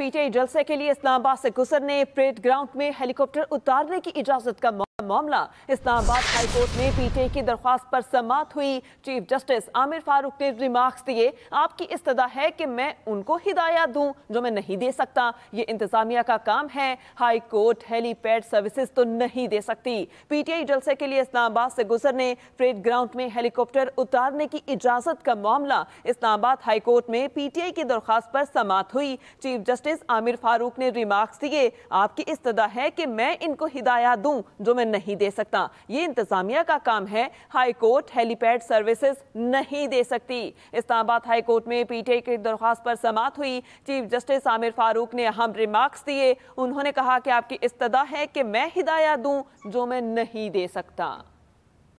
PTI जलसे के लिए इस्लामाबाद से गुजरने परेड ग्राउंड में हेलीकॉप्टर उतारने की इजाजत का मामला इस्लामाबाद हाईकोर्ट में पीटे की दरख्वास्त पर समाप्त हुई चीफ जस्टिस आमिर फारूक ने रिमार्क्स दिए आपकी इस्तदा है कि मैं उनको हिदायत दूं जो मैं नहीं दे सकता ये इंतजामिया का काम है हाई कोर्ट हेलीपैड सर्विसेज तो नहीं दे सकती पीटीआई जलसे के लिए इस्लामाबाद से गुजरने परेड ग्राउंड में हेलीकॉप्टर उतारने की इजाजत का मामला इस्लामाबाद हाईकोर्ट में पीटीआई की दरख्वास्त पर समाप्त हुई chief justice justice Aamir Farooq ने रिमार्क्स दिए आपकी इस तदा है कि मैं इनको हिदायत दूं जो मैं नहीं दे सकता ये इंतजामिया का काम है हाई कोर्ट हेलीपैड सर्विसेज नहीं दे सकती इस्लामाबाद हाई कोर्ट में पीटीआई की दरख्वास्त पर समाप्त हुई चीफ जस्टिस आमिर फारूक ने अहम रिमार्क्स दिए उन्होंने कहा कि आपकी इस्तः है कि मैं हिदायत दूं जो मैं नहीं दे सकता